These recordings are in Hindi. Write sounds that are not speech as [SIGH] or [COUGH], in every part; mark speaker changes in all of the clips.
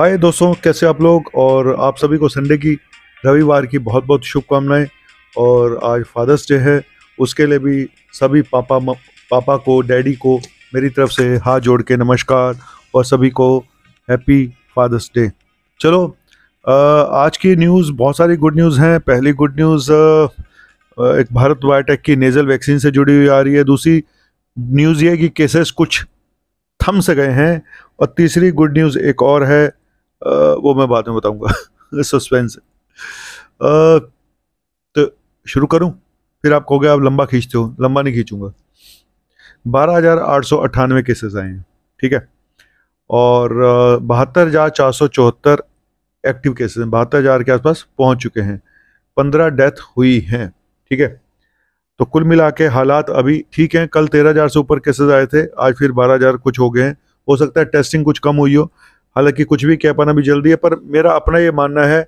Speaker 1: हाय दोस्तों कैसे आप लोग और आप सभी को संडे की रविवार की बहुत बहुत शुभकामनाएं और आज फादर्स डे है उसके लिए भी सभी पापा म, पापा को डैडी को मेरी तरफ से हाथ जोड़ के नमस्कार और सभी को हैप्पी फादर्स डे चलो आज की न्यूज़ बहुत सारी गुड न्यूज़ हैं पहली गुड न्यूज़ एक भारत बायोटेक की नेज़ल वैक्सीन से जुड़ी हुई आ रही है दूसरी न्यूज़ ये कि केसेस कुछ थम से गए हैं और तीसरी गुड न्यूज़ एक और है वो मैं बाद में बताऊंगा सस्पेंस [LAUGHS] तो शुरू करूं फिर आप कहोगे आप लंबा खींचते हो लंबा नहीं खींचूंगा बारह हज़ार आठ सौ अट्ठानवे केसेस आए हैं ठीक है और बहत्तर हज़ार चार सौ चौहत्तर एक्टिव केसेस हैं बहत्तर हज़ार के आसपास पहुंच चुके हैं पंद्रह डेथ हुई हैं ठीक है तो कुल मिला के हालात अभी ठीक हैं कल तेरह हज़ार से ऊपर केसेस आए थे आज फिर बारह हज़ार कुछ हो गए हैं हो सकता है टेस्टिंग कुछ कम हुई हो हालांकि कुछ भी कह पाना भी जल्दी है पर मेरा अपना ये मानना है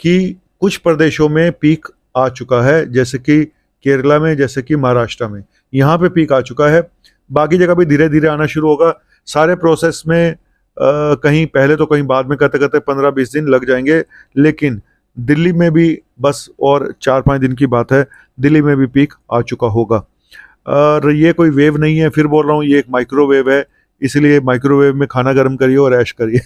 Speaker 1: कि कुछ प्रदेशों में पीक आ चुका है जैसे कि केरला में जैसे कि महाराष्ट्र में यहाँ पे पीक आ चुका है बाकी जगह भी धीरे धीरे आना शुरू होगा सारे प्रोसेस में आ, कहीं पहले तो कहीं बाद में कहते कहते पंद्रह बीस दिन लग जाएंगे लेकिन दिल्ली में भी बस और चार पाँच दिन की बात है दिल्ली में भी पीक आ चुका होगा और ये कोई वेव नहीं है फिर बोल रहा हूँ ये एक माइक्रोवेव है इसलिए माइक्रोवेव में खाना गर्म करिए और ऐश करिए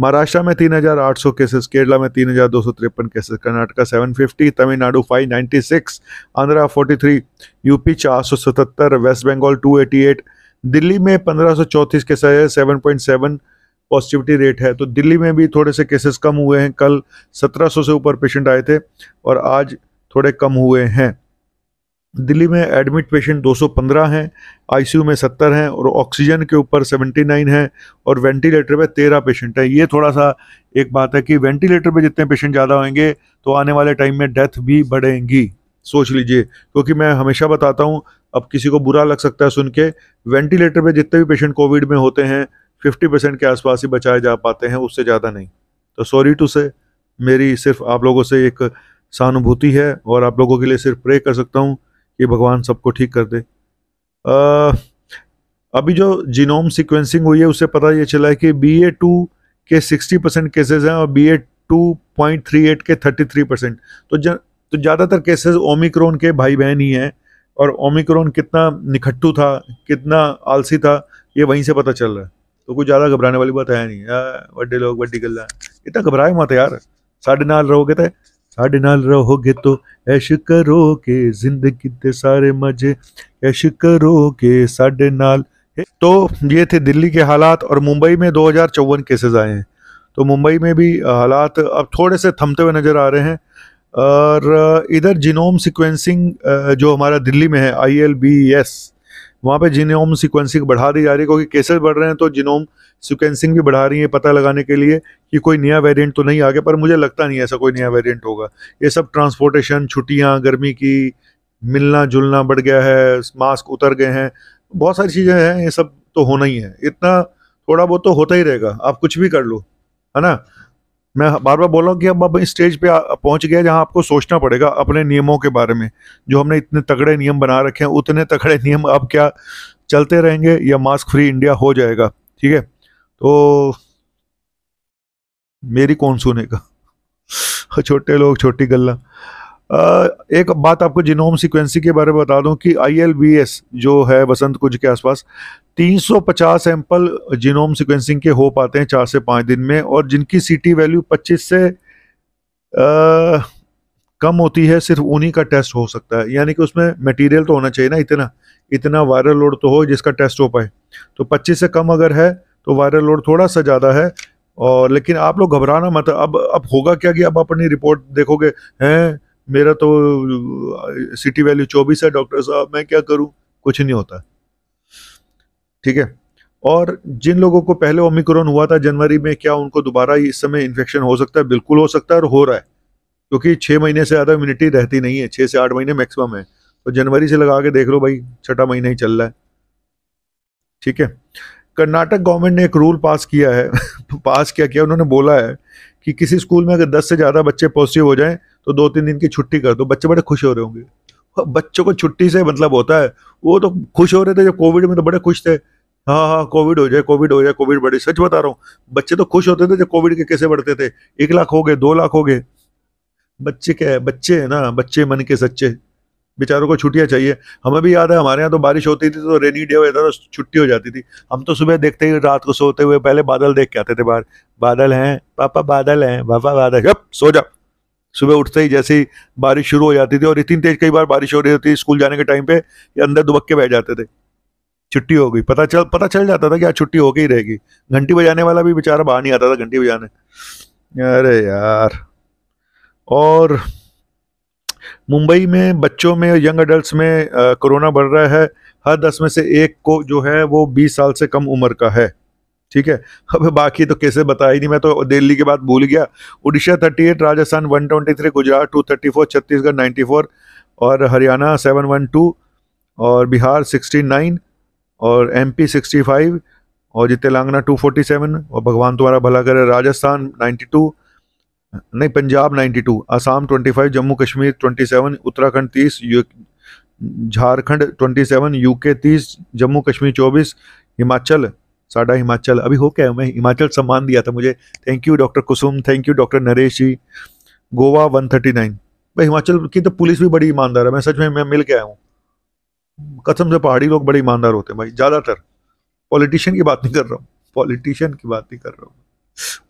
Speaker 1: महाराष्ट्र में 3,800 केसेस केरला में तीन हजार दो सौ तिरपन केसेस कर्नाटका 750 तमिलनाडु 596 आंध्रा 43 यूपी 477 वेस्ट बंगाल 288 दिल्ली में 1534 केसेस है 7.7 पॉजिटिविटी रेट है तो दिल्ली में भी थोड़े से केसेस कम हुए हैं कल 1700 से ऊपर पेशेंट आए थे और आज थोड़े कम हुए हैं दिल्ली में एडमिट पेशेंट 215 हैं आईसीयू में 70 हैं और ऑक्सीजन के ऊपर 79 हैं और वेंटिलेटर पे 13 पेशेंट हैं ये थोड़ा सा एक बात है कि वेंटिलेटर पे जितने पेशेंट ज़्यादा होंगे तो आने वाले टाइम में डेथ भी बढ़ेंगी सोच लीजिए क्योंकि मैं हमेशा बताता हूँ अब किसी को बुरा लग सकता है सुन के वेंटिलेटर पर जितने भी पेशेंट कोविड में होते हैं फिफ्टी परसेंट के आसपास ही बचाए जा पाते हैं उससे ज़्यादा नहीं तो सॉरी टू से मेरी सिर्फ आप लोगों से एक सहानुभूति है और आप लोगों के लिए सिर्फ प्रे कर सकता हूँ कि भगवान सबको ठीक कर दे आ, अभी जो जीनोम सीक्वेंसिंग हुई है उससे पता ये चला है कि बी ए टू के सिक्सटी परसेंट केसेज हैं और B A two point three eight के थर्टी थ्री परसेंट तो ज, तो ज़्यादातर केसेस ओमिक्रोन के भाई बहन ही हैं और ओमिक्रोन कितना निखट्टू था कितना आलसी था ये वहीं से पता चल रहा है तो कोई ज़्यादा घबराने वाली बात है नहीं वे लोग बड्डी गल्ला इतना घबराए मत यार साढ़े नाल रहोगे तो ਸਾਡੇ ਨਾਲ ਰਹੋਗੇ ਤੋ ਐਸ਼ ਕਰੋਗੇ ਜ਼ਿੰਦਗੀ ਦੇ सारे मजे ऐश के साढ़े नाल तो ये थे दिल्ली के हालात और मुंबई में दो हज़ार चौवन केसेज आए हैं तो मुंबई में भी हालात अब थोड़े से थमते हुए नज़र आ रहे हैं और इधर जिनोम सिक्वेंसिंग जो हमारा दिल्ली में है आई एल बी एस वहाँ पे जीनोम सीक्वेंसिंग बढ़ा दी जा रही है क्योंकि केसेस बढ़ रहे हैं तो जीनोम सिक्वेंसिंग भी बढ़ा रही है पता लगाने के लिए कि कोई नया वेरिएंट तो नहीं आ गया पर मुझे लगता नहीं ऐसा कोई नया वेरिएंट होगा ये सब ट्रांसपोर्टेशन छुट्टियाँ गर्मी की मिलना जुलना बढ़ गया है मास्क उतर गए हैं बहुत सारी चीज़ें हैं ये सब तो होना ही है इतना थोड़ा बहुत तो होता ही रहेगा आप कुछ भी कर लो है ना मैं बार बार बोल रहा हूँ कि हम अब स्टेज पे पहुँच गए जहाँ आपको सोचना पड़ेगा अपने नियमों के बारे में जो हमने इतने तगड़े नियम बना रखे हैं उतने तगड़े नियम अब क्या चलते रहेंगे या मास्क फ्री इंडिया हो जाएगा ठीक है तो मेरी कौन सुनेगा [LAUGHS] छोटे लोग छोटी गल्ला एक बात आपको जीनोम सिक्वेंसिंग के बारे में बता दूं कि आईएलबीएस जो है वसंत कुंज के आसपास 350 सैंपल जीनोम सिक्वेंसिंग के हो पाते हैं चार से पाँच दिन में और जिनकी सीटी वैल्यू 25 से आ, कम होती है सिर्फ उन्हीं का टेस्ट हो सकता है यानी कि उसमें मटेरियल तो होना चाहिए ना इतना इतना वायरल लोड तो हो जिसका टेस्ट हो पाए तो 25 से कम अगर है तो वायरल लोड थोड़ा सा ज़्यादा है और लेकिन आप लोग घबराना मत अब अब होगा क्या कि अब अपनी रिपोर्ट देखोगे हैं मेरा तो सिटी वैल्यू चौबीस है डॉक्टर साहब मैं क्या करूँ कुछ नहीं होता ठीक है और जिन लोगों को पहले ओमिक्रॉन हुआ था जनवरी में क्या उनको दोबारा इस समय इन्फेक्शन हो सकता है बिल्कुल हो सकता है और हो रहा है क्योंकि छः महीने से ज़्यादा इम्यूनिटी रहती नहीं है छः से आठ महीने मैक्सिमम है तो जनवरी से लगा के देख लो भाई छठा महीना ही चल रहा है ठीक है कर्नाटक गवर्नमेंट ने एक रूल पास किया है पास [LAUGHS] क्या किया उन्होंने बोला है कि किसी स्कूल में अगर दस से ज़्यादा बच्चे पॉजिटिव हो जाएं तो दो तीन दिन की छुट्टी कर दो बच्चे बड़े खुश हो रहे होंगे हाँ, बच्चों को छुट्टी से मतलब होता है वो तो खुश हो रहे थे जब कोविड में तो बड़े खुश थे हाँ हाँ कोविड हो जाए कोविड हो जाए कोविड बढ़े सच बता रहा हूँ बच्चे तो खुश होते थे जब कोविड के कैसे बढ़ते थे एक लाख हो गए दो लाख हो गए बच्चे क्या है बच्चे है ना बच्चे मन के सच्चे बेचारों को छुट्टियाँ चाहिए हमें भी याद है हमारे यहाँ तो बारिश होती थी तो रेनी डे हो था तो छुट्टी हो जाती थी हम तो सुबह देखते ही रात को सोते हुए पहले बादल देख के आते थे बाहर बादल हैं पापा बादल हैं पापा बादल सो जा सुबह उठते ही जैसे ही बारिश शुरू हो जाती थी और इतनी तेज कई बार बारिश हो रही होती स्कूल जाने के टाइम पे ये अंदर दुबक के बैठ जाते थे छुट्टी हो गई पता चल पता चल जाता था कि आज छुट्टी हो गई रहेगी घंटी बजाने वाला भी बेचारा बाहर नहीं आता था घंटी बजाने अरे यार और मुंबई में बच्चों में यंग अडल्ट में कोरोना बढ़ रहा है हर दस में से एक को जो है वो बीस साल से कम उम्र का है ठीक है अब बाकी तो कैसे बताया ही नहीं मैं तो दिल्ली के बाद भूल गया Odisha thirty eight Rajasthan one twenty three Gujarat two thirty four Chhattisgarh ninety four और हरियाणा सेवन वन टू और बिहार सिक्सटी नाइन और एम पी सिक्सटी फाइव और जी तेलंगाना टू फोर्टी सेवन और भगवान तुम्हारा भला करे राजस्थान नाइन्टी टू नहीं Punjab ninety two Assam twenty five Jammu Kashmir twenty seven Uttarakhand तीस झारखंड ट्वेंटी सेवन यूके तीस जम्मू कश्मीर चौबीस हिमाचल साडा हिमाचल अभी हो क्या है मैं हिमाचल सम्मान दिया था मुझे thank you doctor Kusum thank you doctor Naresh ji Goa one thirty nine भाई हिमाचल की तो पुलिस भी बड़ी ईमानदार है मैं सच में मैं मिल के आया हूँ कसम से पहाड़ी लोग बड़े ईमानदार होते हैं भाई ज़्यादातर पॉलिटिशियन की बात नहीं कर रहा हूँ पॉलिटिशियन की बात नहीं कर रहा हूँ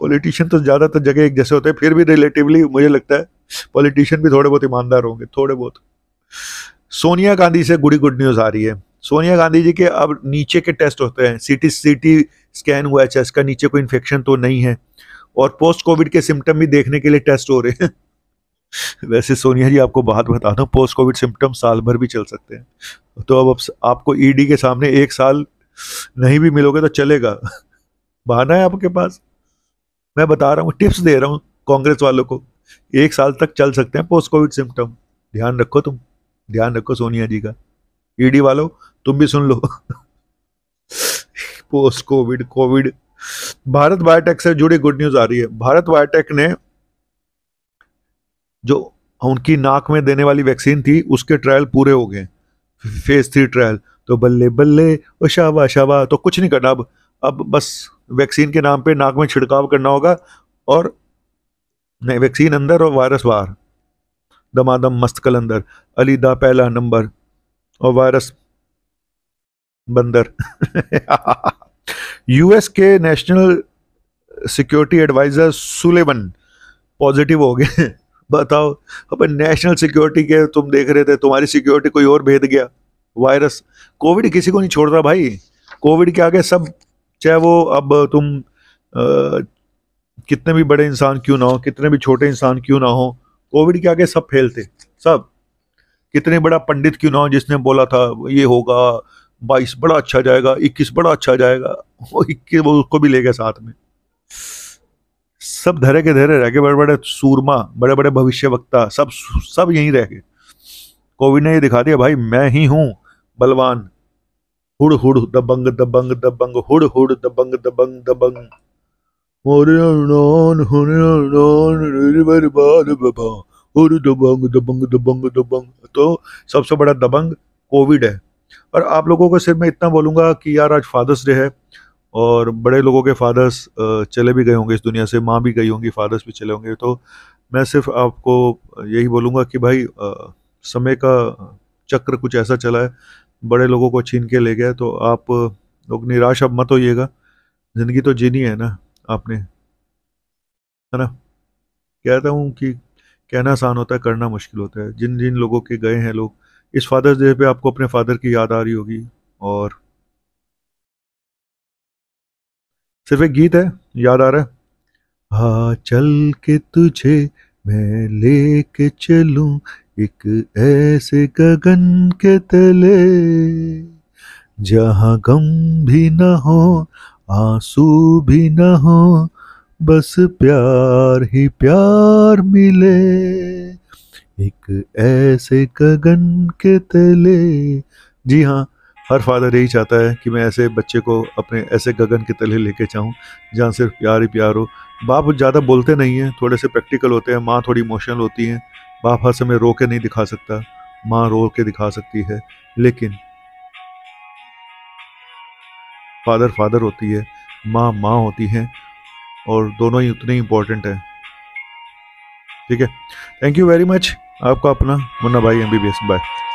Speaker 1: पॉलिटिशियन तो ज़्यादातर जगह एक जैसे होते हैं फिर भी रिलेटिवली मुझे लगता है पॉलिटिशियन भी थोड़े बहुत ईमानदार होंगे थोड़े बहुत सोनिया गांधी से गुड़ी गुड न्यूज़ आ रही है सोनिया गांधी जी के अब नीचे के टेस्ट होते हैं सीटी सीटी स्कैन हुआ है चेस्ट का नीचे कोई इन्फेक्शन तो नहीं है और पोस्ट कोविड के सिम्टम भी देखने के लिए टेस्ट हो रहे हैं [LAUGHS] वैसे सोनिया जी आपको बात बता दूँ पोस्ट कोविड सिम्टम साल भर भी चल सकते हैं तो अब आपको ईडी e के सामने एक साल नहीं भी मिलोगे तो चलेगा [LAUGHS] बहाना है आपके पास मैं बता रहा हूँ टिप्स दे रहा हूँ कांग्रेस वालों को एक साल तक चल सकते हैं पोस्ट कोविड सिम्टम ध्यान रखो तुम ध्यान रखो सोनिया जी का ईडी वालों तुम भी सुन लो post covid covid Bharat Biotech से जुड़ी गुड न्यूज आ रही है भारत बायोटेक ने जो उनकी नाक में देने वाली वैक्सीन थी उसके ट्रायल पूरे हो गए फेज थ्री ट्रायल तो बल्ले बल्ले ओ शाबा शाबा तो कुछ नहीं करना अब अब बस वैक्सीन के नाम पे नाक में छिड़काव करना होगा और नहीं वैक्सीन अंदर और वायरस बाहर दमादम मस्त कलंदर अलीदा पहला नंबर और वायरस बंदर यूएस [LAUGHS] के national security adviser Sullivan positive हो गए [LAUGHS] बताओ अब नेशनल सिक्योरिटी के तुम देख रहे थे तुम्हारी सिक्योरिटी कोई और भेद गया वायरस कोविड किसी को नहीं छोड़ रहा भाई कोविड के आगे सब चाहे वो अब तुम आ, कितने भी बड़े इंसान क्यों ना हो कितने भी छोटे इंसान क्यों ना हो कोविड के आगे सब फैलते सब कितने बड़ा पंडित क्यों ना हो जिसने बोला था ये होगा बाईस बड़ा अच्छा जाएगा इक्कीस बड़ा अच्छा जाएगा वो इक्कीस वो उसको भी ले गया साथ में सब धरे के धरे रह गए बड़े बड़े सूरमा बड़े बड़े भविष्य वक्ता सब सब यहीं रह गए कोविड ने ये दिखा दिया भाई मैं ही हूँ बलवान हुड़ हुड़ दबंग दबंग दबंग हुड़ हुड़ दबंग दबंग दबंग मोरे और दबंग दबंग दबंग दबंग तो सबसे बड़ा दबंग कोविड है और आप लोगों को सिर्फ मैं इतना बोलूँगा कि यार आज फादर्स डे है और बड़े लोगों के फादर्स चले भी गए होंगे इस दुनिया से माँ भी गई होंगी फादर्स भी चले होंगे तो मैं सिर्फ आपको यही बोलूँगा कि भाई समय का चक्र कुछ ऐसा चला है बड़े लोगों को छीन के ले गया तो आप लोग निराश अब मत होइएगा ज़िंदगी तो जीनी है ना आपने है ना कहता हूँ कि कहना आसान होता है करना मुश्किल होता है जिन जिन लोगों के गए हैं लोग इस फादर्स डे पे आपको अपने फादर की याद आ रही होगी और सिर्फ एक गीत है याद आ रहा है हा चल के तुझे मैं लेके चलूं एक ऐसे गगन के तले जहा गम भी ना हो आंसू भी ना हो बस प्यार ही प्यार मिले एक ऐसे गगन के तले जी हाँ हर फादर यही चाहता है कि मैं ऐसे बच्चे को अपने ऐसे गगन के तले लेके जाऊँ जहाँ सिर्फ प्यार ही प्यार हो बाप ज़्यादा बोलते नहीं हैं थोड़े से प्रैक्टिकल होते हैं माँ थोड़ी इमोशनल होती हैं बाप हर समय रो के नहीं दिखा सकता माँ रो के दिखा सकती है लेकिन फादर फादर होती है माँ माँ होती हैं और दोनों ही उतने इम्पोर्टेंट हैं ठीक है थैंक यू वेरी मच आपका अपना मुन्ना भाई M B B S bye